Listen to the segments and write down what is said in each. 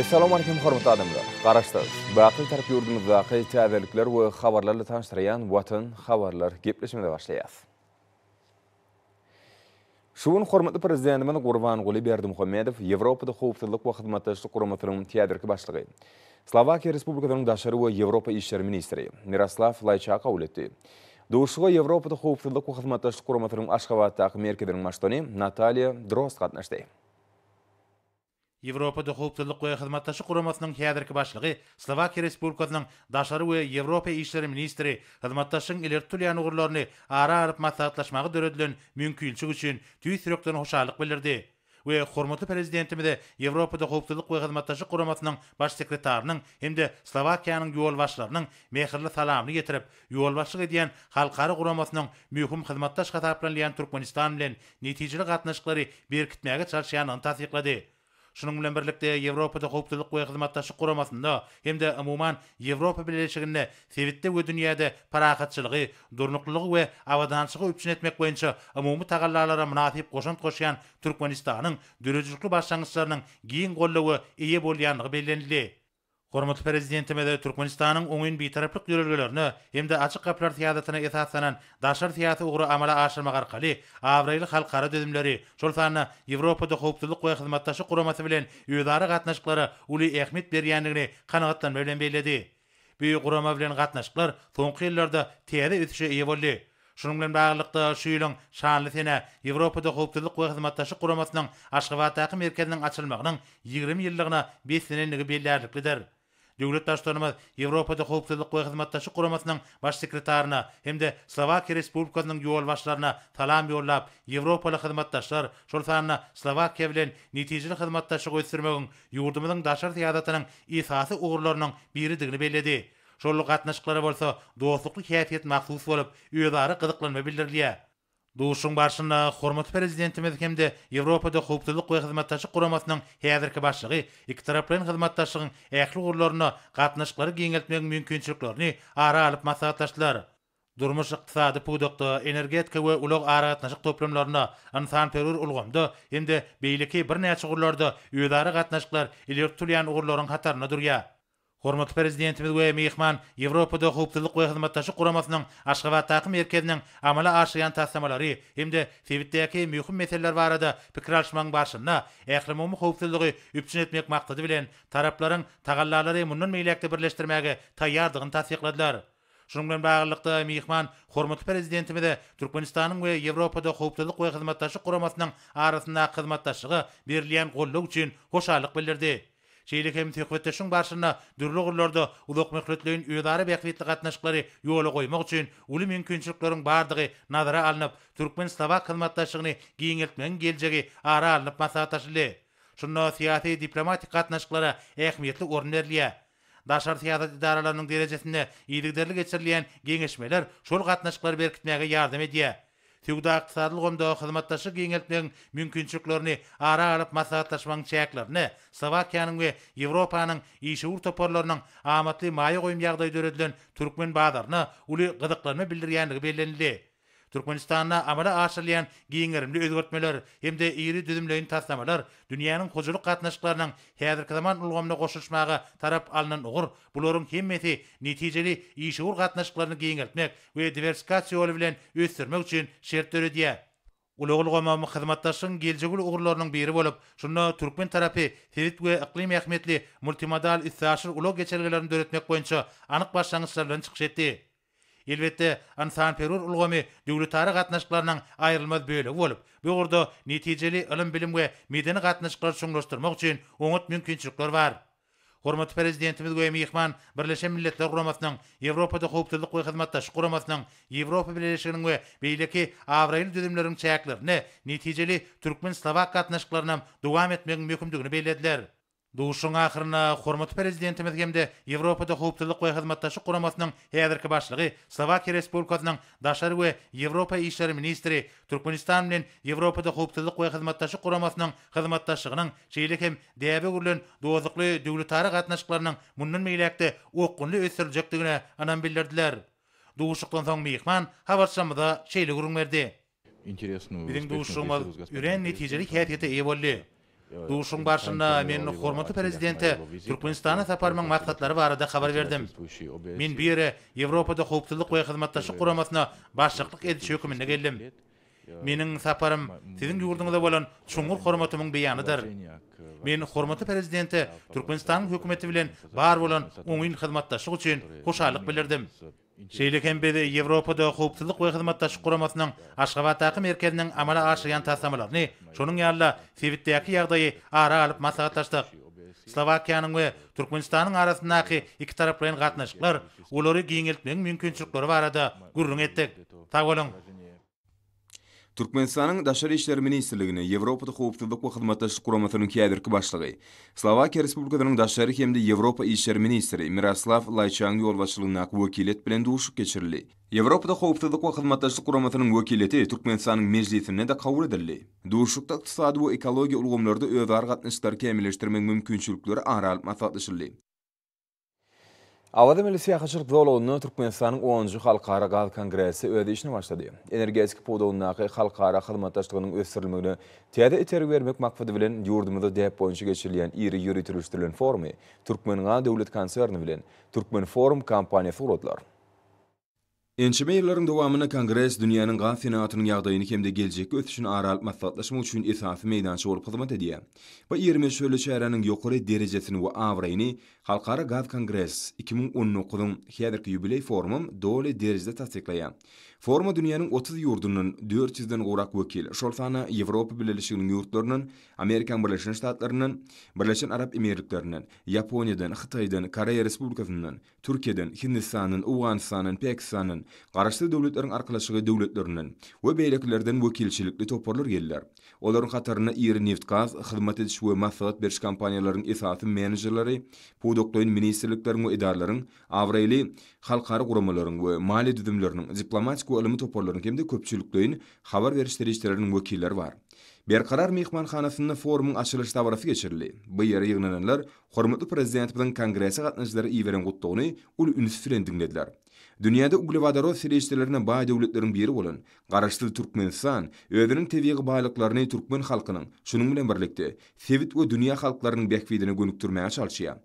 Assalamu alaykum hormatly adamlar. Garaşda baqyl tarap yurdumuz baqy tazelikler we habarlarla tanıştıran watan habarlar gepleşmeler başlayaq. Şuwun hormatly prezidentimiz Gurban Guly Berdi Muhammedov Yevropada howpsuzlyk we hyzmatdaşlyk guramatlarynyň täderki başlygy. Slovakiýa Respublikasynyň daşary we Yevropa işleri ministri Miroslav Lajčák awletdi. Döwşüge Yevropada howpsuzlyk we hyzmatdaşlyk guramatlarynyň Aşgabatdaky merkezdäki maşdany Natalia Drost gatnaşdy. Европа дохуптылык ва хызматташы курамасының хәдерке башлыгы Словакия Республикасының дашары ва Европа ишләре министры хизматташын илер тулян угырларны ара арып масаатлашмагы дөрөдлөн мөмкинчү үчүн түйсүрөктөн хушалык билдирди. Ва хурматлы президентимиз Европа дохуптылык ва хизматташы курамасының баш секретарының һәм дә Словакияның юл башларының мехрле саламын кетирип, юл башлыгы халыкара курамасының мөһим хизматташ катарыплан Лиан белән катнашыклары Şunun bilen birlikde Yevropa da hukuklyk we hyzmatdaşy guramasynda hem de umuman Yevropa birleşigine sewitde we dünýäde parahatçylygy, durnuklygy we awadançylygy üçin etmek boýunça umumy tagallarlara munafip goşan goşýan Türkmenistanyň döwletçilik başlangyçlarynyň giň gollawy iýe bolýanlygy Hormatly prezident Medet Türkmenistanyň öňün bitaraplyk ýörelgelerini hemde açyk gaplar tiýadatyna esaslanan daşar tiýaty ugry amala aşyrmak arkaly awraýly halkara dözümleri, şol sanly Ýewropada howpsuzlyk we hyzmatdaşy guramaty bilen ýöwdary gatnaşyklary Uly Ähmet Beryanyny kanagatdan bilen beýledi. Büyük gurama bilen gatnaşyklar soňky ýyllarda täze ýetişe ýa boldy. Şunun bilen baglykda şuýlyň şanly sene Ýewropada howpsuzlyk we hyzmatdaşy guramasynyň Aşgabat taýyk merkezindäki açylmagynyň 20 ýyllygyna 5 sene ýygy Döwlet daşdanymy Ýewropada howpsuzlyk we hyzmatdaşy guramasynyň baş sekretaryna hem-de Slovakiýa Respublikasynyň ýol başlaryna salam ýollap, Ýewropaly hyzmatdaşlar şol sanyna Slovakiýa bilen netijeli hyzmatdaşlyk ösürmegiň ýurdumyň daşar ýadatynyň esasy ugurlarynyň biri digini belledi. Şol gatnaşyklary bolsa dostlukly häfiýet mahsus bolup, ýöýdary gyzyklanma bildirilýär. Duşun başına hormat prezidentimiz hemde Evropada hukuklu qoy hizmetdaşı quramasının häzirki başlığı iki taraplyň hizmetdaşlygyň ähli gurlaryna gatnaşyklary giňeltmek mümkinçiliklerini ara alyp maslahatlaşdylar. Durmuş iqtisady pudukda energetika we ulag ara gatnaşyk toplamlaryna insan perur ulgamda Indi beýleki bir näçe gurlarda ýöýdary gatnaşyklar ilerip turýan gurlaryň hatarına durýar. Hormat prezidentimiz we mehman Yevropada howpsuzlyk we hyzmatdaşy guramasynyň Aşgabat taýkym merkeziniň amala aşyan täsirlemeleri hem-de möhüm meseleler barada pikir alşmagyň başyna ähli umumy howpsuzlygy üpjün etmek maksady bilen taraplaryň tagallalary munun meýlekde birleşdirmäge taýýardygyny tasdiqladylar. Şunun bilen baglykda mehman hormatly prezidentimiz de Türkmenistanyň we Yevropada howpsuzlyk we hyzmatdaşy guramasynyň arasynda hyzmatdaşlygy berilen gollag üçin hoşallyk bildirdi. Şeýle hem täkbetdeşiň başyna dürli gurlarda uluk mehletleýin ýöredäri beýkwitli gatnaşyklary ýoly goýmak üçin uly mümkinçiliklaryň bardygy nazara alınıp, türkmen stawa kylmatlaşygyny giňeltmäň geljegi ara alınıp maslahatlaşyldy. Şunda siýasi diplomatik gatnaşyklara ähmiýetli orun berildi. Daşar siýasat edaralarynyň derejesinde ýygyrdyrlyk geçirilýän giňeşmeler şol gatnaşyklary berkitmäge ýardam edýär. Tüda aqtisadil gomda o xizmatdaşı gengeltmen mümkünçüklerini ara alıp masahatlaşman çayaklar. Ne, Savakyanın ve Evropanın işe ur toparlarının amatli maya qoyim yağdaydı öredilen Türkmen bağdarına uli qıdıqlarına bildirgenliği belirlenildi. Türkmenistan'a amala aşırlayan giyinirimli özgörtmeler, hem de iri düzümlöyün taslamalar, dünyanın huzuluk katnaşıklarının hedir kazaman ulgomna koşuşmağa tarap alınan uğur, bulorun himmeti netijeli iyişi uğur katnaşıklarını giyinirtmek ve diversikasyo olu bilen östürmek için şerttörü diye. Ulugul gomam xizmatdaşın geljigul ugurlarının biri bolup, şunna Türkmen tarapi Sivit we iqlim ähmetli multimodal istashir ulug geçerlerini döretmek boýunça anyk başlangyçlardan çykyş Elbette insan Perur ulgamy döwlet tarih gatnaşyklarynyň aýrylmaz bölegi bolup, bu gurdu netijeli ilim bilim we medeni gatnaşyklary çöngleşdirmek üçin oňut mümkinçilikler bar. Hormat Prezidentimiz goýumy ýyhman, Birleşen Milletler Roumowyň Ewropada köp türlü goý hyzmatda şuçurmasynyň, Ewropa bileleşiginiň we beýleki awropa döwletleriniň çäklär, netijeli türkmen-slaw gatnaşyklaryny dowam etmegi möhümdigini beýan Душың ақырына құрмыт президентіміз кемде Европада құлыптырлық қой қызметташы құрамасының әдіркі башлығы Словакия Республикасының дашар өе Европа Ишер министрі Түркменистан мен Европада құлыптырлық қой қызметташы құрамасының қызметташығының шейлік дәбі үрлін дозықлы тары қатнашықларының мұнның мейләкті оққынлы өсірілжектігіне анам білдірділер. Душықтан соң мейіқман хабаршамыда шейлік үрін берді. душығымыз үрен нәтижелік кәтеті ие башына менің құрметті президенті түркмөнстана сапарымын мақсаттары баарында хабар бердім. мен бери европада коопсуздук қоя кызматташык курамасына басшылық этиш өкүмүнө келдим Менің сапарым сіздің югурдуңузда болан чуңур хорматымдын бияныдыр мен құрметті президенті түркмөнстандын өкмөтү менен бар болгон оңуйн кызматташык үшін кушаалык билдирдим Шейлікенбеді Европада Европады ой қызматташық құрамасының Ашқабаттақы меркелінің амала ашыған тасамыларыны, шоның ялла Севиттегі яғдайы ара алып масаға таштық. Словакияның ой Түркменстаның арасындағы екі тараплайын қатынашықлар, олары кейінгелтінің мүмкіншіліктері барады, күррің еттік. Тағолың. Түркменстанның дашар иштер министрлигине Европада коопсуздук ва кызматташтык курамасынын кээдирки башлыгы, Словакия Республикасынын дашары хемде Европа иштер министри Мирослав Лайчаң жолбашчылыгына өкелет білен душуп кечирилди. Европада коопсуздук ва кызматташтык курамасынын Түркменстанның межлисине да кабыл edildi. Duşlukda ykdysady Awada milisiýa haýyr dowlugyny Türkmenistanyň 10-njy halkara gaýda kongresi öýde işini başlady. Energetika podawnaky halkara hyzmatdaşlygynyň ösdürilmegini täze iter vermek maksady bilen ýurdumyzda dep boýunça geçirilýän ýeri ýöretilýän forumy Türkmenistan Döwlet Konserni bilen Türkmen Forum kampaniýasy gurulýar. Enchime yıllarının devamını Kongres dünyanın gaz senatının yağdayını kemde gelecek ötüşün ara aral matlatlaşma uçun etafi meydançı olup kılmat ediyya. Ve 20 şöyle çayaranın yokuri derecesini ve avrayini Halkara Gaz Kongres 2019'un hiyadirki yubiley formum doli derecede tasdikleyya. Forma dünyanın 30 ýurdunyň 400-den gorak wekili, şol sana Ýewropa Birleşiginiň ýurtlarynyň, Amerika Birleşik Ştatlarynyň, Birleşik Arap Emirliklerinin, Ýaponiýadan, Hitaýdan, Koreýa Respublikasından Türkiýadan, Hindistanyň, Awganistanyň, Pakistanyň, garaşly döwletleriň arkalaşygy döwletleriniň we beýleklerden wekilçilikli toparlar gelýär. Olaryň hatarına Iri neft hyzmat ediş we maslahat beriş kompaniýalarynyň esasy menejerleri, bu doktoryň ministrlikleriň we idaralaryň, avrayli halkara guramalaryň we mali düzümlerini diplomatik Moskva ilmi toparlarının kemde köpçülüklüyün xabar verişleri işlerinin vökiller var. Bir karar Mekman Khanasının forumun açılış davarafi geçirli. Bu yara yığınanlar, Hormatlı Prezident Bidin Kongresi qatnacilari iverin qatnacilari ul qatnacilari iverin qatnacilari Dünyada Uglevadaro devletlerin biri olan, Karıştılı Türkmenistan, san, Öğrenin teviği Türkmen halkının, Şunun bilen varlıkta, Sevit ve dünya halklarının bekvedini gönüktürmeye çalışıyor.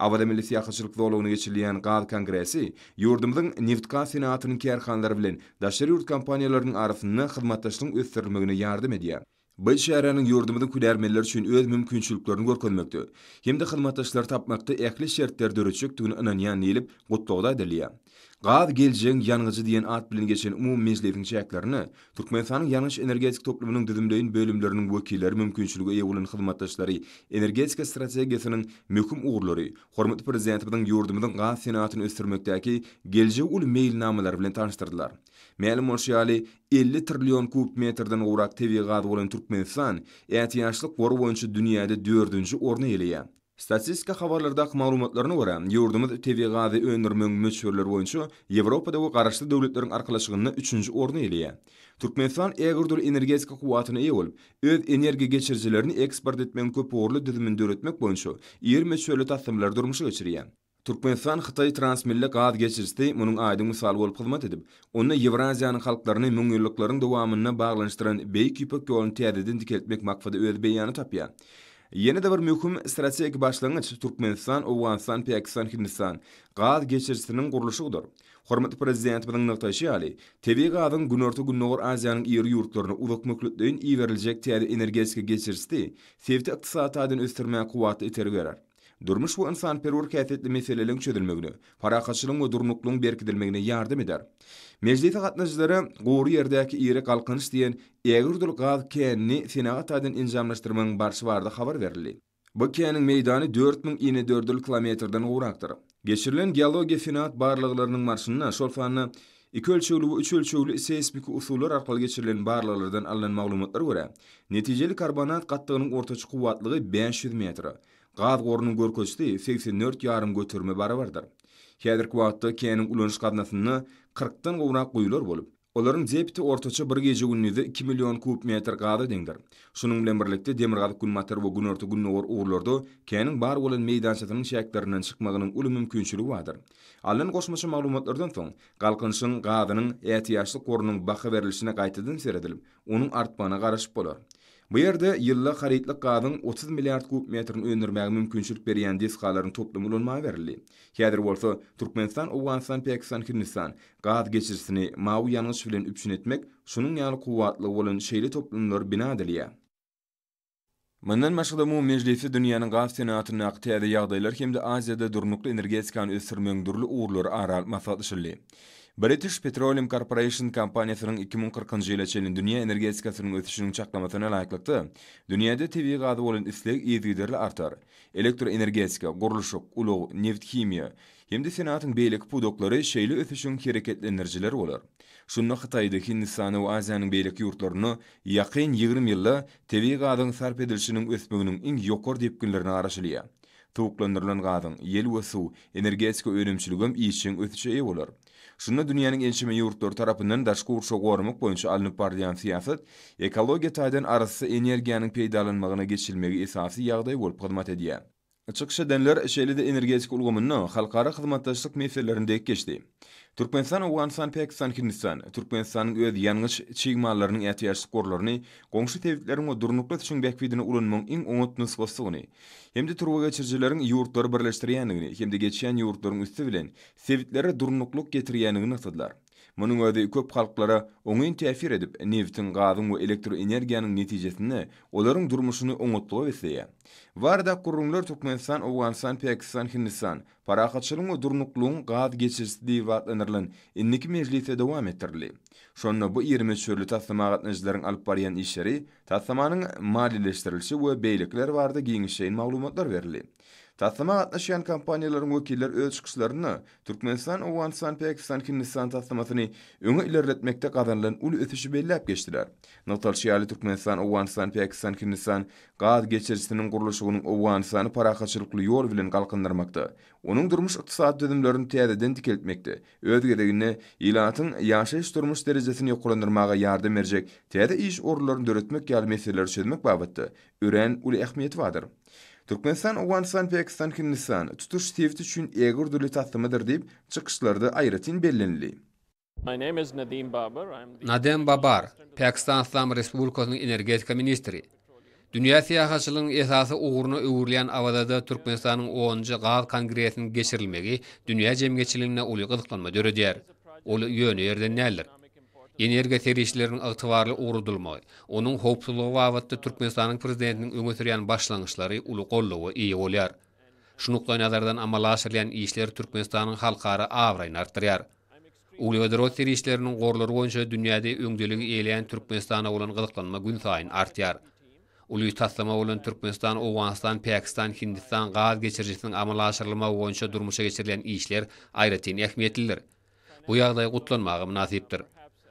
Abada Millisi Yaxıçılık Doğluğunu geçirliyen Qad Kongresi, yurdumdın Nivtka Sinatının kerxanları bilen daşları yurt kampanyalarının arasını xidmatlaşının öztürlümünü yardım ediyya. Bu şehrinin yurdumuzun kudermenler üçün öz mümkinçiliklerini görkönmekdi. Hem de xidmatçılar tapmakda ekli şertler dörüçük tugun ananyan nelip gutluqda edilir. Gaz geljeň ýangyjy diýen at bilen geçen umumy mezlewiň çäklerini Türkmenistanyň ýangyş energetik toplumynyň düzümdeýin bölümleriniň wekilleri mümkinçiligi ýa bolan hyzmatdaşlary, energetika strategiýasynyň möhüm ugurlary, hormatly prezidentiň ýurdumynyň gaz senatyny ösdürmekdäki geljeň ul meýilnamalary bilen tanyşdyrdylar. Mälim bolşýaly 50 trilyon kub metrden gowrak tebi gaz bolan Türkmenistan ýa-da ýaşlyk gor boýunça dünýäde 4-nji orny Statistika xabarlarda maglumatlaryna görä, ýurdumyz TV gazy önürmüň möçürler boýunça Ýewropadaky garaşly döwletleriň arkalaşygyny 3-nji orny eýle. Türkmenistan Egerdur energetika kuwatyny ýewul, öz energiýa geçirjilerini eksport etmek köp orly düzümini döretmek boýunça 20 şöle tasmalar durmuşy geçirýär. Türkmenistan Xitay transmilli gaz geçirisi munun aydın misal bolup xizmat edip, onu Evraziyanın xalqlarını müngüllüklərin devamını bağlanıştıran beyi küpük yolunu tiyadedin dikeltmek makfada öz beyanı tapya. Yeni de bir mühüm strategik başlangıç Türkmenistan, Afganistan, Pakistan, Hindistan gaz geçirisinin quruluşudur. Hormatly prezident bilen nöqtäşi ali, tebi gazyň günörtü gün Nogor Aziýanyň ýer ýurtlaryna uzak möhletdeýin iýerilejek täze energetika geçirisdi. Sewti iqtisadatyň ösdürmäge kuwat eter durmuş bu insan perur kaýfetli meselelerin çözülmegine, parakaçylygyň we durnukluň berkidilmegine ýardam eder. Mejlis gatnaşdyrary gowry ýerdäki ýere galkynyş diýen Eger dur gaz kenni senagat barşy bardy habar berildi. Bu kenning meýdany 4000 ine 4000 kilometrden gowrakdyr. Geçirilen geologiya senagat barlyklarynyň marşyny şol fanny Iki ölçüli bu üç ölçüli seismik usullar arqal geçirilen barlalardan alınan maglumatlar görä, netijeli karbonat qatlığının ortaçı kuvvatlığı 500 metre. gaz gorunun görkösdi 84 yarım götürme bari vardır. Kedir kuatda kenin ulanış qadnasını 40-tın qovuna quyulur bolib. Olarin zepti ortaça bir gece günnüydü 2 milyon kub metr qadı dengdir. Sunun bilen birlikte demir qadı gün matar gün orta gün noğur uğurlordu kenin bar olan meydan çatının şeklerinden çıkmağının ulu mümkünçülü vardır. Alın qosmaşı maglumatlardan son, qalqınşın qadının ehtiyaçlı korunun baxı verilisine qaytadan seredilim. Onun artbana qarışıp bolar. Bu yerde yıllık haritlik kağıdın 30 milyard kub metrin öndürmeyen mümkünçülük beriyen diskaların toplumu olunma verili. Kedir olsa Turkmenistan, Oğuzhan, Pakistan, Kyrnistan, geçirisini mavi yanlış bilin üpçün etmek, şunun yalı kuvatlı olun şeyli toplumlar bina edilya. Mennen maşgada mu meclisi dünyanın gaz senatını akı teyde yağdaylar kemde Aziyada durnuklu energetikany ısırmengdurlu uğurlu uğurlu aral uğurlu British Petroleum Corporation kompaniýasynyň 2040-njy ýyla çelen dünýä energetikasynyň ötüşüniň çaklamasyna laýyklykdy. Dünýäde täbii gaz bolan isleg ýetgiderli artar. Elektr energetika, gurulyş, ulag, neft kimýa hem de senatyň beýlik pudoklary şeýle ötüşüniň hereketli bolar. Şunda Hitaýda Hindistan we Aziýanyň beýlik ýurtlaryny ýakyn 20 ýylda täbii gazyň sarp edilşiniň ösmeginiň iň ýokary diýip günlerini araşdyrýa. Tuklandırlan ýel yel suw energetsiko önümçiligim iyi için ötüşe ev Şunda dünýäniň ençe me ýurtlary tarapyndan daşky urşa gormuk boýunça alnyp barýan siýasat ekologiýa taýdan arasy energiýanyň peýdalanmagyna geçilmegi esasy ýagdaý bolup hyzmat edýär. Çykşydanlar şeýle-de energetik ulgamyny halkara hyzmatdaşlyk meselelerinde geçdi. Türkmenistan Awganistan Pakistan Hindistan Türkmenistanyň öz ýanyş çygmalarynyň ýetýärsi gorlaryny goňşy täwirleriň we durnukly düşüň bäkwidini ulanmagyň iň oňat nusgasyny. Hemde turwa geçirjileriň ýurtlary birleşdirýändigini, hemde geçýän ýurtlaryň üstü bilen täwirlere durnukluk getirýänligini atdylar. Munun öde köp halklara oňun täsir edip, neftin gazyň we elektr energiýanyň netijesini olaryň durmuşyny oňutlaýar bolsa, warda gurunlar Türkmenistan, Owganistan, Pakistan, Hindistan, paraqatçylyň we durnuklugyň gaz geçirisi diýip adlanýan indiki mejlisde dowam etdirildi. Şonda bu 20 şöhretli tasmagat näjleriň alyp barýan işleri, tasmanyň maliýeleşdirilýşi we beýlikler barada giňişleýän maglumatlar berildi. Tatlama atlaşyan kampanyaların vokiller öz çıkışlarını Türkmenistan, Uvansan, Pakistan, Kimnistan tatlamasını öngü ilerletmekte kazanılan ulu ötüşü belli ap geçtiler. Notal şiali Türkmenistan, Uvansan, Pakistan, Kimnistan, Gaz geçercisinin kuruluşuğunun Uvansan'ı para kaçırıklı yor vilin kalkındırmakta. Onun durmuş ıtisat dödümlörünü teyde den dik etmekte. Öz gedegini ilanatın durmuş derecesini yokulandırmaga yardım verecek teyde iş orlarini dörütmek yalmesi yalmesi yalmesi yalmesi yalmesi ulu yalmesi Türkmenistan, Uganistan, Pakistan, Hindistan, tutuş tevt üçün eger dürlü tatlımıdır deyip, çıkışlarda ayratin belinli. Nadem Babar, Pakistan Islam Respublikosinin energetika ministri. Dünya siyahatçılığın esası uğurunu uğurlayan avadada Türkmenistan'ın 10-cı Qaz Kongresinin geçirilmegi dünya cemgeçiliğine uluqı dıklanma dörü der. Olu yönü yerden nelir? energiya serişlerinin ıqtıvarlı uğrudulmagy, оның howpsuzlygy wagtda Türkmenistanyň prezidentiniň öňe sürýän başlangyçlary uly gollawa iýe bolýar. Şu nukda nazardan amalaşylan халқары Türkmenistanyň halkara awraýyn artdyrýar. Ulyodrot serişlerinin gorlary boýunça dünýäde öňdeligi taslama gaz geçirjisiniň amalaşyrylma дұрмыша кешірлен geçirilen işler aýratyn Bu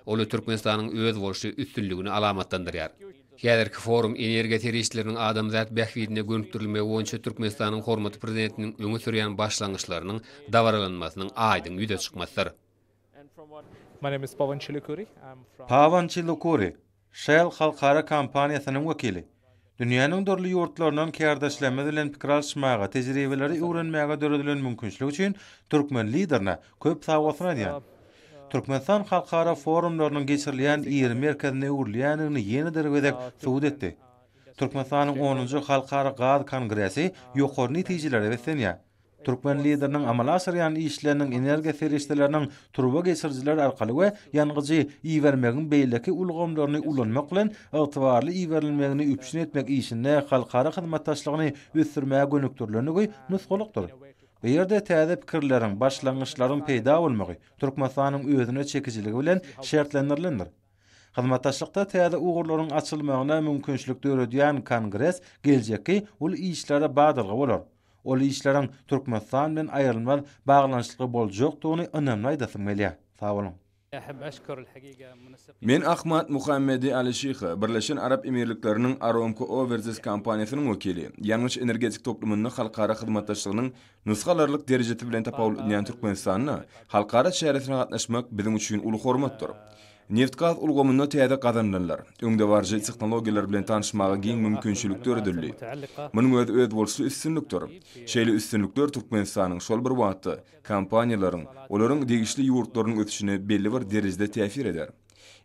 Olu Türkmenistan'ın öz borçlu üstünlüğünü alamattandır yer. Gelir ki forum energi terişlerinin adam zat behvidine gönültürülmeyi oyuncu Türkmenistan'ın hormatı prezidentinin önü sürüyen başlangıçlarının davaralanmasının aydın yüze çıkmasıdır. Pavan Çilukuri, Şel Halkara Kampanyası'nın vakili. Dünyanın dörlü yurtlarının kardeşlerine edilen pikir şımağa, tecrübeleri öğrenmeye dörüdülen mümkünçlüğü için Türkmen liderine köp savasına diyen. Türkmenistan halkara forumlarının geçirilen iyir merkezine uğurlayanını yeni derecede suud etdi. Türkmenistan'ın 10-cu halkara qad kongresi yokor neticilere vesen ya. Türkmen liderinin amala sarayan işlerinin enerji serişlerinin turba geçiriciler arkalı ve yanıcı iyi vermekin beylaki ulgumlarını ulanmakla ıltıvarlı iyi vermekini üpçün etmek işinle halkara hizmet taşlarını üstürmeye gönüktürlerini Bu ýerde täze pikirleriň başlangyçlaryň peýda bolmagy Türkmenistanyň özüne çekijiligi bilen şertlendirilendir. Hyzmatdaşlykda täze uýgurlaryň açylmagyna mümkinçilik döredýän kongress geljekki ul işlere bagdalga bolar. Ol işleriň Türkmenistan bilen aýrylmaly baglanyşlygy boljakdygyny inanmaýdym bilen. Sag Мен Ахмад Мухаммеди Али Шиха, Birleşen Arap Emirliklerining Aramco Overseas kompaniyasining vakili, Yangish energetik toplumynyň halkara hyzmatdaşlygynyň nusgalarlyk derejesi bilen tapawul edýän Türkmenistanyny halkara şäherine gatnaşmak bizim ұлық Нефтказ улгамына тәді қадамданлар. бар баржы технологиялар білен танышмағы кейін мүмкіншіліктер дүрлі. Мұның өз өз болсы үстінліктер. Шейлі үстінліктер Түркменстанның шол бір ваатты, компанияларын, оларың дегішілі юрттарының өтішіне белі бір дерізді тәфир eder.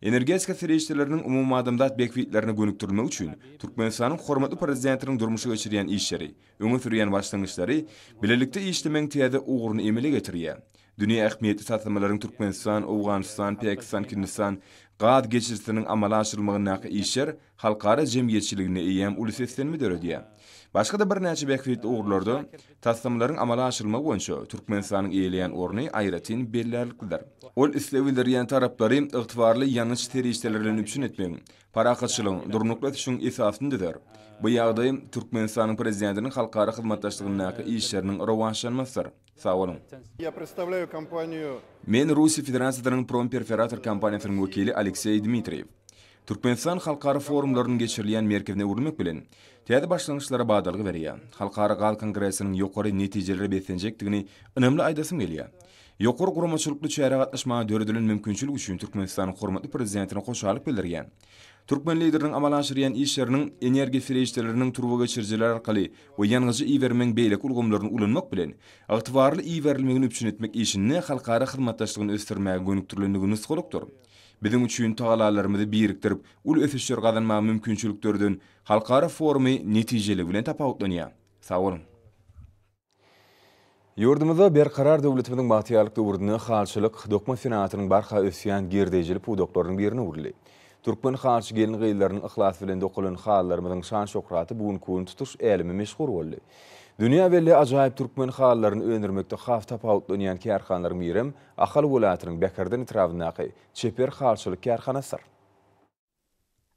Energetika serişlerinin umum adamdat bekvitlerini gönüktürmek üçin Türkmenistan'ın prezidentinin durmuşy geçirýän işleri, öňe sürýän Dünya ähmiýeti satmalaryň Türkmenistan, Awganistan, Pakistan, Kirgistan gaýat geçirsiniň amala aşyrylmagyna näki işler halkara jemgyýetçiligine iýem uly sistemi döredýär. Başga da bir näçe bekwit ugurlardy. Tassamlaryň amala aşyrylma boýunça Türkmenistanyň eýleýän orny aýratyn bellerlikdir. Ol islewiler ýan taraplary ygtybarly ýanyş terişdelerini üçin etmegi, Paraqatçylygyň durnuklaşyşyň esasyndyr. Bu ýagdaý Türkmenistanyň қалқары halkara hyzmatdaşlygyndaki işleriniň rowanşlanmasydyr. Sağ olun. Я представляю компанию Men Russiya Federasiýasynyň Promperferator Алексей wekili Aleksey Dmitriyev. Türkmenistan halkara forumlaryny geçirilen merkezine urmak bilen täze başlangyçlara Türkmen liderinin amalaşyryan işleriniň energi freýişdirleriniň turba geçirjiler arkaly we ýanyjy iýermeň beýlek ulgamlaryny ulanmak bilen agtywarly iýerlmegi üçin etmek işini halkara hyrmatdaşlygyny ösdürmäge gönükdirilendigi nuskalykdyr. Bizim üçin tagalalarymyzy biriktirip ul ösüşler gazanma mümkinçiliklerden halkara formi netijeli bilen tapawutlanýar. Sağ olun. Yurdumuzda bir karar döwletiniň batyarlyk döwründe halçylyk dokma senatynyň barha ösýän gerdejili pu birini urly. Türkmen xarşı gelin qeyllerinin ıxlas filin dokulun xallarımızın şan şokratı bugün kuyun tutuş elimi meşgur olli. Dünya belli acayip Türkmen xallarını önürmökte xaf tapaut dönüyen kerkhanlar mirim, axal vulatının bekardin itravnaqi, çeper xarşılı kerkhanasar.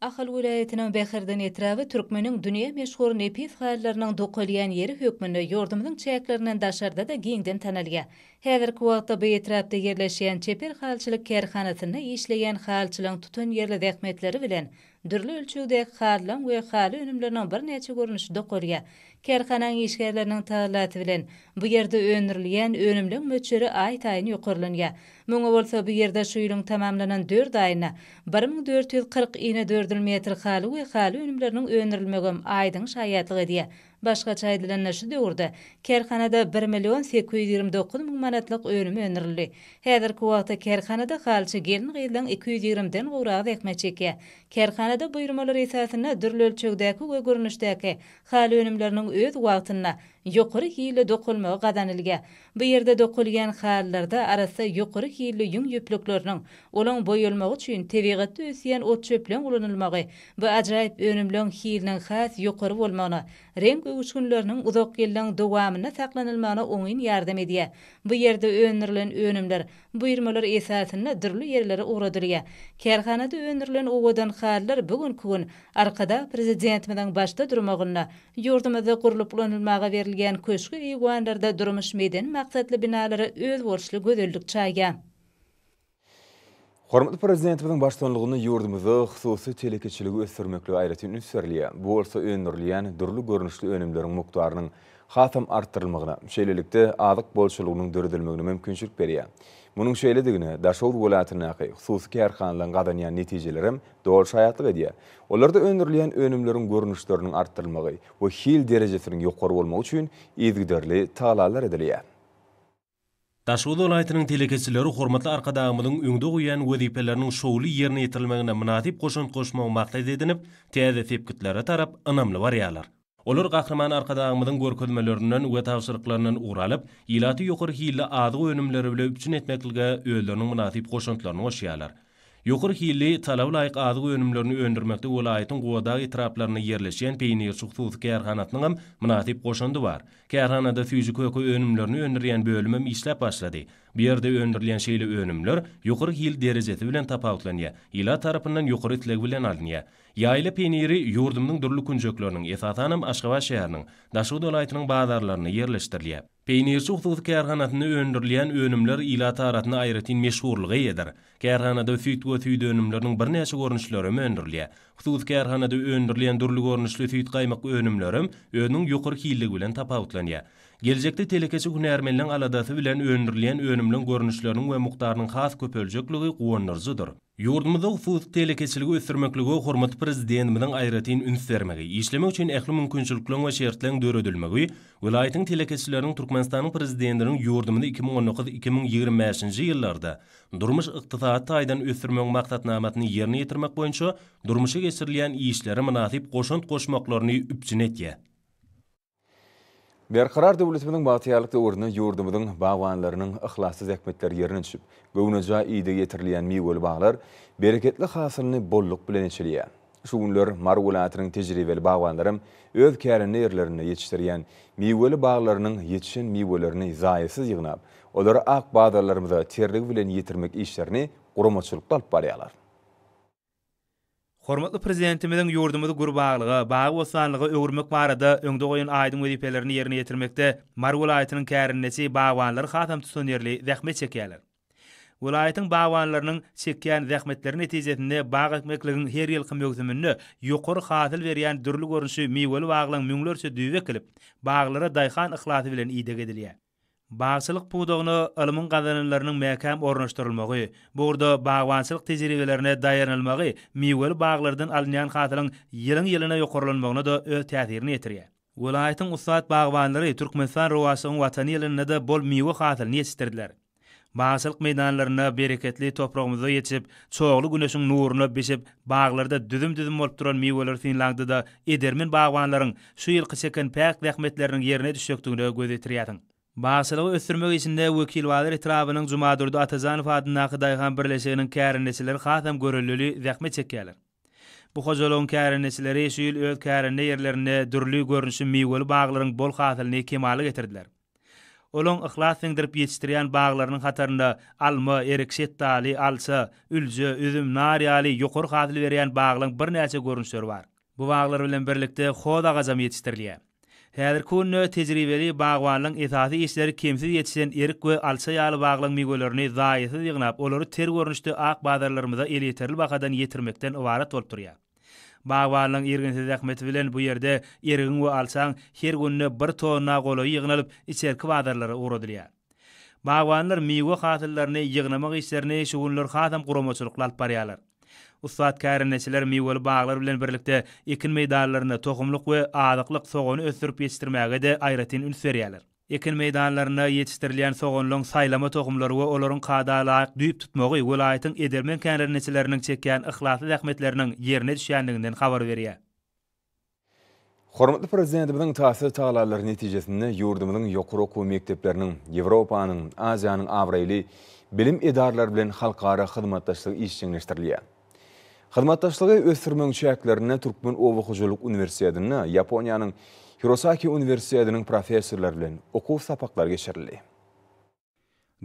Ahal vilayetinin Bekirdin etrafı Türkmenin dünya meşhur nepif xayarlarının dokulayan yeri hükmünü yordumunun çayaklarının daşarda da giyindin tanalga. Hezir kuwagta bu etrapda yerleşýän çepel halçylyk kärhanasyny işleýän halçylyk tutun ýerli dehmetleri bilen dürli ölçüde halçylyk we halçylyk önümleriniň bir näçe görnüşi dokulýar. Kärhananyň işgärleriniň taýlanyşy bilen bu ýerde önürilýän önümlik möçüri aýtaýyny ýokurlanýar. Muňa bolsa bu ýerde şuýlyň tamamlanan 4 aýyna 1440 ýene 4 metr halçylyk we halçylyk önümleriniň önürilmegi aýdyň şaýatlygy diýär. başga çaýdylanyna şu döwürde kerhanada 1 million 829 000 manatlyk öýüm önürildi. Häzir kuwagta kerhanada halçy gelin gyýdan 220 den gowrag ekme çeke. Kerhanada buyurmalar esasyna dürl ölçegdäki we görnüşdäki hal önümlerini öz wagtyna yuqori hiýli dokulma qadanilga. Bu ýerde doqulgan xärlerde arasa yuqori hiýli ýüň ýüplüklerini olan boyolma üçin tebigatda ösýän ot çöplen ulanylmagy, bu ajaýyp önümlen hiýlinin xas ýuqori bolmagyna, renk gowşgunlarynyň uzak ýyllaryň dowamyna saklanylmagyna oňyň ýardam edýär. Bu ýerde önürlen önümler buyurmalar esasında dürlü yerlere uğradırıya. Kerhanada öndürülen uğudan xalilar bugün kuhun arkada prezidentimadan başta durmağına yurdumada kurulup lanılmağa verilgen köşkü iguanlarda durmuş meden maksatlı binalara öz borçlu gözüldük çayga. Hormatly prezidentimiň başlanlygyny ýurdumyzy hususy telekeçiligi ösürmekle aýratyn Bu bolsa önürlýän durly görnüşli önümleriň mukdarynyň hatam artırılmagyna şeýlelikde alyk bolşulygynyň dördelmegine mümkinçilik berýär. Munun şeýledigine Daşawur welaýatynyň hususy kärhanlaryň gadanyň netijeleri dol şaýatlyk edýär. Olarda öndürilýän önümleriň görnüşleriniň artırılmagy we hil derejesiniň ýokary bolmagy üçin ýetgiderli talalar edilýär. Daşawur welaýatynyň telekeçileri hormatly arkadaşymyň öňde goýan wezipelerini şowly ýerine ýetirilmegine münasip goşun goşmagy maqsad edinip, täze tepkitlere tarap anamly warýalar. Olur qahramanı arqada ağmıdın görkülmelerinden ve tavsırıqlarından uğra alıp, ilati yukarı hile adı oyunumları bile üçün etmetilge öylerinin münatip koşuntlarını Yukarı hili talaw layık adı öndürməkdi öndürmekte ulayetin goda itiraplarına yerleşen peynir suhtuz kerhanatının hem münatip koşundu var. Kerhanada fiziki öko önümlerini öndürleyen bölümüm işlep başladı. Bu yerde şeyli önümler yukarı hil derecesi bilen tapautlanya, ila tarafından yukarı itlek bilen alinya. Yayla peyniri yurdumunun durlu kuncöklörünün, esatanım Aşkava şehrinin, daşı dolayetinin bazarlarını yerleştirliyip. Peynirçi hududu kärhanatyny öndürleýän önümler ilata aratyny aýratyn meşhurlygy edir. Kärhanada süýt we süýt önümleriniň birnäçe görnüşleri öndürlýä. Hududu kärhanada öndürleýän durly görnüşli süýt gaýmak önümleri öňüň ýokary kiýligi bilen tapawutlanýar. Gelecekte telekesi güne ermelinin aladası bilen öndürleyen önümlün görünüşlerinin ve muhtarının khas köpölcekliği kuvanırzıdır. Yurdumuzda hufuz telekesiliği östürmekliği hormat prezidentimizin ÜNS ünsvermegi, işlemek için ehli mümkünçülüklüklüklü ve şerhtlerin dörödülmegi, velayetin telekesilerin Turkmenistan'ın prezidentinin yurdumunu 2019-2025 yıllarda durmuş iktisat taydan östürmeyen maksat yerini yerini yerini yerini yerini yerini yerini yerini yerini yerini Berqarar döwletiniň batyarlyk döwrüne ýurdumyň bagwanlarynyň ihlasly zähmetleri ýerine düşüp, gowunaja ýide ýetirilýän miýgol baglar bereketli hasylyny bolluk bilen içilýär. Şu günler Marwulatynyň tejribeli bagwanlarym öz kärini ýerlerine ýetişdirýän miýgoly baglarynyň ýetişin miýgolaryny zaýsyz ýygnap, olary ak bagdarlarymyza terlik bilen ýetirmek işlerini gurumçylykda alyp barýarlar. Hormatly prezidentimiziň ýurdumyzy gurbaglygy, bagy bolsanlygy öwürmek barada öňde goýan aýdym wezipelerini ýerine ýetirmekde Marwa ulaýatynyň käärinnesi bagwanlar hatam tutunýarly zähmet çekýärler. Ulaýatyň bagwanlarynyň çekýän zähmetleri netijesinde bag ekmekligiň her ýyl kym ýogdumyny ýokary hasyl berýän dürli görnüşi miweli baglan müňlerçe düýbe kilip, baglara daýhan ihlasy bilen iýdege edilýär. Bağçılık pudoğunu ılımın qadanlarının məkam ornaşdırılmağı, burada bağvansılık tecrübelerine dayanılmağı, miyveli bağlardan alınan xatırın yılın yılına yokorlanmağına da öz təsirini etiriyə. Vilayetin ustad bağvanları Türkmenistan ruhasının vatani da bol miyve xatırını yetiştirdiler. Bağçılık meydanlarına bereketli toprağımızda yetib, çoğulu güneşin nurunu bişip, bağlarda düzüm düzüm olup duran miyveler finlandı da edermin bağvanların şu yıl kısakın pek zahmetlerinin yerine Basılığı ösürmek içinde vekil vadir itirabının cumadurdu Atazanov adına Xidayxan birleşiginin kəri nesilir görüllülü zəxmi çəkkəlir. Bu xozolun kəri nesilir eşiyyil öz kəri ne yerlerine görünüşü miyvəli bağlarının bol xatilini kemali getirdilər. Olun ıxlas vengdirip yetiştiriyan bağlarının xatarını alma, erik, settali, alsa, ülcü, üzüm, nariyali, yukur xatili veriyan bağlarının bir nesil görünüşü var. Bu bağlar bilen birlikte xoda qazam yetiştiriliyyə. Häzir könnö tejribeli bagwanlyň esasy işleri kemsiz ýetişen erik we alça ýaly bagly migölerini zaýysy ýygnap, olary ter görnüşde ak bazarlarymyza eleýterli bahadan ýetirmekden ibaret bolup durýar. Bagwanlyň ýerginde zähmet bilen bu ýerde erigin we alsaň her günne 1 tonna goly ýygnalyp içerki bazarlara uradylýar. Bagwanlar miýwe hasyllaryny ýygnamak işlerini şu hatam guramçylyklar Ustad kärinleşiler miwel bağlar bilen birlikte ekin meydanlaryna toğumluk we aýdyklyk soğuny ösürip ýetirmäge de aýratyn ünserýärler. Ekin meydanlaryna ýetirilýän soğunlyň saýlama toğumlary we olaryň kada laýyk düýüp tutmagy welaýatyň edermen kärinleşileriniň çekýän ihlasly rahmetleriniň ýerine düşýändigini habar berýär. Hormatly prezident, biziň täsir taýlarlary netijesinde ýurdumyň ýokary okuw mekdepleriniň, Ýewropanyň, Aziýanyň awraýly bilim edarlar bilen halkara hyzmatdaşlyk işçiňleşdirilýär. Хадматташлығы өсірмің Түркмін Түркмен құжылық универсиадыны Японияның Хиросаки универсиадының профессорлар білен оқу сапақлар кешірілі.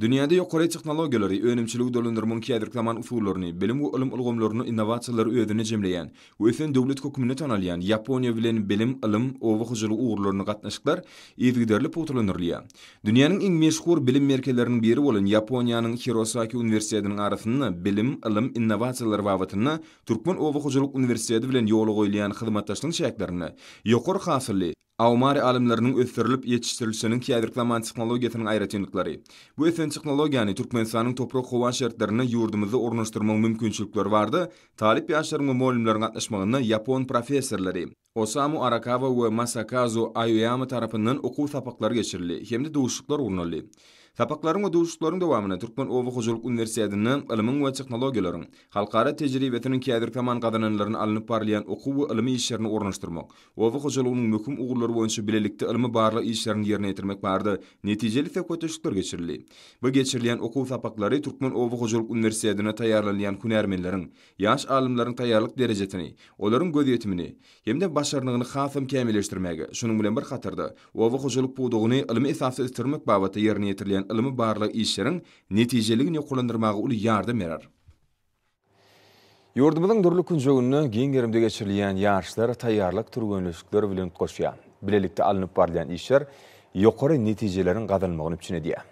Dünyada ýokary technologiýalary önümçilik dolandyrmagyň kiýerlikläman usullaryny, bilim we ilim ulgamlaryny innowasiýalary öýdüne jemleýän. Bu ýerden döwlet hökümetini tanalýan Ýaponiýa bilen bilim ilim owa hyzyry ugurlaryny gatnaşyklar ýetgiderli potulanyrlýa. Dünýäniň iň meşhur bilim merkezleriniň biri bolan Ýaponiýanyň Hiroshima Uniwersitetiniň arasyny bilim ilim innowasiýalar wagtyny Türkmen owa hyzyry uniwersiteti bilen ýoly goýulýan hyzmatdaşlygyň şeýleklerini ýokary hasyly Aumari alimlarının özsürülüp yetiştirilüsünün kiyadırklaman teknologiyatının ayrıca Bu esen teknologiyani Türkmenistan'ın toprak kovan şartlarına yurdumuzda ornaştırmanın mümkünçülükler vardı. Talip yaşlarımı molimlarına atlaşmanına Japon profesörleri. Osamu Arakawa we Masakazu Ayuyama tarapynyň okuw sapaklary geçirildi. Hemde döwüşçiler urunuldy. Tapaklaryň we döwüşçilerin dowamyna Türkmen Owa Hojuluk Uniwersitetiniň ilmiň we tehnologiýalaryň halkara tejribetiniň käder kaman gadanalaryny alnyp barlayan okuw we ilmi işlerini ornaşdyrmak, Owa Hojulugynyň möhüm ugurlary boýunça bilelikde ilmi barly işlerini ýerine ýetirmek bardy. Netijeli we geçirildi. Bu geçirilen okuw sapaklary Türkmen Owa Hojuluk Uniwersitetine taýýarlanýan hünärmenleriň, ýaş alimleriň taýýarlyk derejesini, olaryň gödýetimini hemde başarnyny hasam kämilleşdirmäge. Şunun bilen bir hatırdy. Owa hujulyk buwdugyny ilmi esasy ýetirmek babaty ýerine ýetirilen ilmi barlyk işleriň netijeligini ýokulandyrmagy uly ýardam berer. Ýurdumyň durly künjegini giňgerimde geçirilen ýarşlar taýýarlyk turgunlyklar bilen goşýar. Bilelikde alınıp barýan işler ýokary netijelerini gadalmagyny üçin edýär.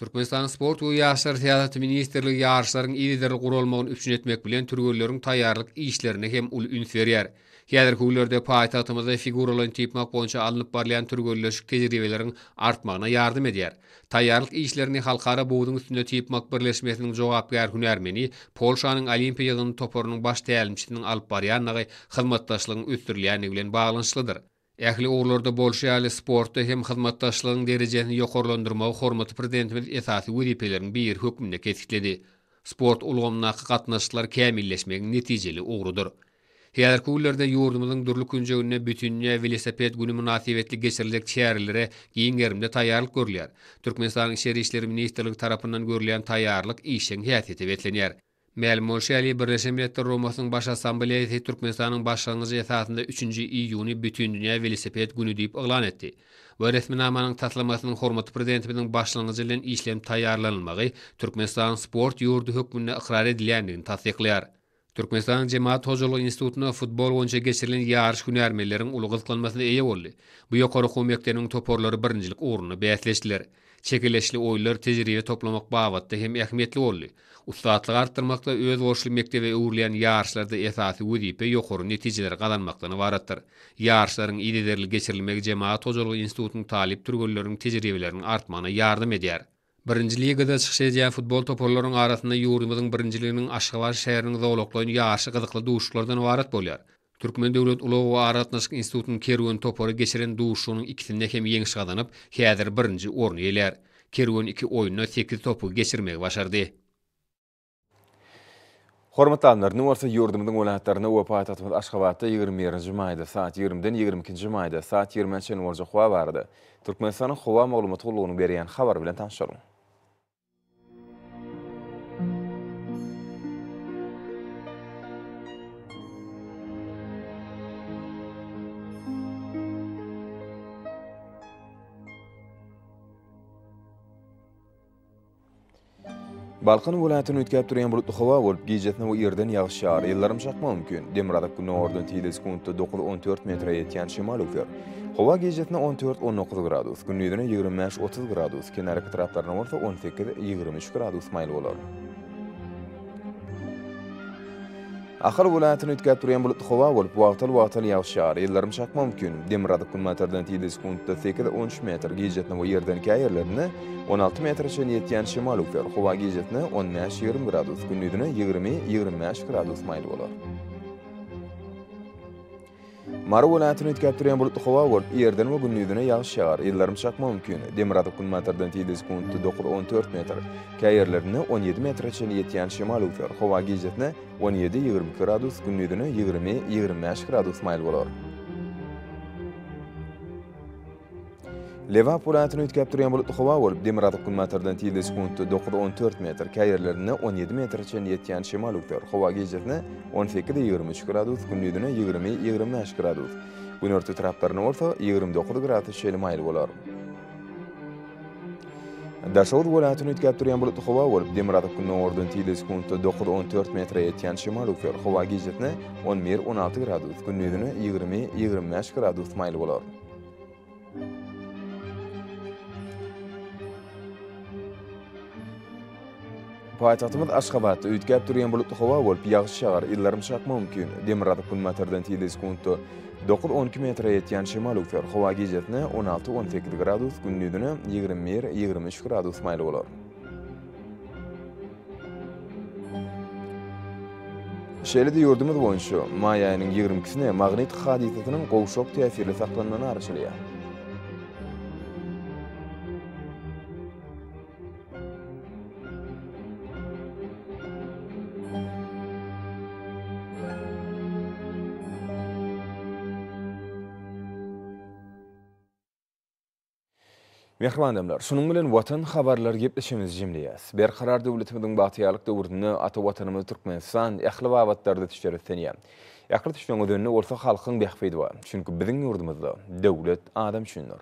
Türkmenistan Sport we Ýaşlar Siýasaty ministrligi ýarşlaryň ýerleri gurulmagyny üçin etmek bilen türgörleriň taýýarlyk işlerine hem ul ün berýär. Käder hullerde paýtagtymyzda figuralaryň tipmak boýunça alınıp barlayan türgörleşik tejribeleriň artmagyna ýardym edýär. Taýýarlyk işlerini halkara bowdun üstünde tipmak birleşmesiniň jogapkär hünärmeni Polşanyň Olimpiýa ýygyny toporunyň baş täýinçisiniň alyp barýanlygy hyzmatdaşlygyň üstürlýänligi bilen baglanyşlydyr. Ähli oglarda bolşy ýaly sporty hem hyzmatdaşlygyň derejesini ýokarlandyrma we hormaty prezidentimiz esasy würipeleriň bir hökmünde kesikledi. Sport ulgamyna gatnaşyklar kämilleşmegi netijeli ugrudur. Häzirki günlerde ýurdumyň durly günjeýine bütünnä velosiped güni munasibetli geçirilýän çäherlere giň gerimde taýýarlyk görülýär. Türkmenistanyň şäher işleri ministrligi tarapyndan görülýän taýýarlyk işiň häsiýeti Mäl Moşali Birleşen Milletler Rumasynyň baş assambleýasy Türkmenistanyň başlangıcı esasynda 3-nji iýuny bütün dünýä velosiped güni diýip eglan etdi. Bu resmi namanyň taslamasynyň hormaty prezidentiniň başlangyjy bilen işlem taýýarlanmagy Türkmenistan sport ýurdu hökmüne ikrar edilýändigini tasdiqlaýar. Türkmenistan Cemaat hoculu Institutuna futbol onca geçirilen yarış hünermelerin ulu kızlanmasına eye oldu. Bu yokarı kumyekterinin toporları birincilik uğruna beyetleştiler. çekileşli oylar tejribe toplamak babatda hem ähmiýetli boldy. Ustatlyk artyrmakda öz goşly mektebe öwrülen ýarşlarda esasy wüdipe ýokary netijeler galanmakdan ibaratdyr. Ýarşlaryň ideýerli geçirilmek jemaat hojalygy institutynyň talip türgellerini tejribelerini artmana ýardym edýär. Birinji ligada çykyş edýän futbol toparlarynyň arasynda ýurdumyň birinjiliginiň Aşgabat şäheriniň dowlaklaryny ýarşy gyzykly duşuşlardan ibarat bolýar. Türkmen döwlet ulag we aratnaşyk institutynyň kerwen topary geçiren duşuşunyň ikisinde hem ýeňiş gadanyp, häzir birinji orny eler. Kerwen iki oýunda 8 topu geçirmek başardy. Hormatly anlar, nuwarsa ýurdumyň ulanatlaryna we paýtatymyň 21. 20 jumaýda saat 20-den 22-nji maýda saat 20-nji wagtda hawa bardy. Türkmenistanyň hawa maglumatlygyny berýän habar bilen tanyşdyryň. Balkan viloyatini o'tkazib turgan bulutli havo bo'lib kechasini va erdan yog'ishi shar yildirimshoq mumkin demirada kunni ordin tez sekundda to'qqiz o'n to'rt metrga yetgan shimol o'kir havo kechasini o'n to'rt o'n to'qqiz gradus kunduzini yigirma besh o'ttiz gradus kenarki taraflarni bo'lsa o'n gradus mayl bo'ladi axir viloyatini yutkab turgan bulut havo bo'lib vaqtil vaqtil yog'ishar yillarim shaq mumkin demirada kun metrdan tiydi sekundda sekida 13 metr gijatni va yerdan kayerlarni 16 metrcha yetgan shimol ufer havo gijatni 15-20 gradus kunduzini 20-25 gradus mayl bo'ladi Mara wilayatyny ýetgäp duran bulutly howa bolup, ýerden we gündüzüne ýagyş ýagar, ýyllarym çak mümkin. Demirada gün metrden 7 sekundda 14 metr, käýerlerini 17 metre çeni ýetýän şimal ýetýär. Howa gejetine 17-20 gradus, gündüzüne 20-25 gradus maýyl bolar. levant viloyatini yutkab turgan bulut havo bo'lib demiratiq kun metrdan tiyildi sekund to'qqiz o'n metr kayirlarni o'n yetti metrcha yetgan shimol uktor havo gejitni o'n fekkida yigirma uch gradus kunduzini yigirma yigirma uch gradus kun o'rta 29 o'rta yigirma to'qqiz gradus shel mayl bo'lar dashovur viloyatini yutkab turgan bulut havo bo'lib demiratiq kunni o'rdan tiyildi sekund to'qqiz o'n to'rt metrga yetgan shimol uktor havo gejitni o'n bir o'n olti gradus kunduzini yigirma yigirma mayl bo'lar Paýtagtymyz Aşgabatda öýtgäp durýan bolup tohowa bolup ýagşy şahar illerim şaq mümkin. Demirat kulmatardan tiýdes kuntu. 9-12 metre ýetýän şemal ufer howa gezetne 16-18 gradus günnüdüne 20-23 gradus maýly bolar. Şeýle de ýurdumyz boýunça maýanyň 20-sine magnit hadisatynyň gowşok täsirli saklanmagyna arşylýar. Mehriban adamlar, şunun bilen watan habarlar gepleşimiz jimleýäs. Ber karar döwletimiziň batyalyk döwründe ata watanymyz Türkmenistan ähli wabatlarda düşüriş teniýär. Ýakyr düşüň öňünde orta halkyň bähfeýdi bar, çünki biziň ýurdumyzda döwlet adam üçin dur.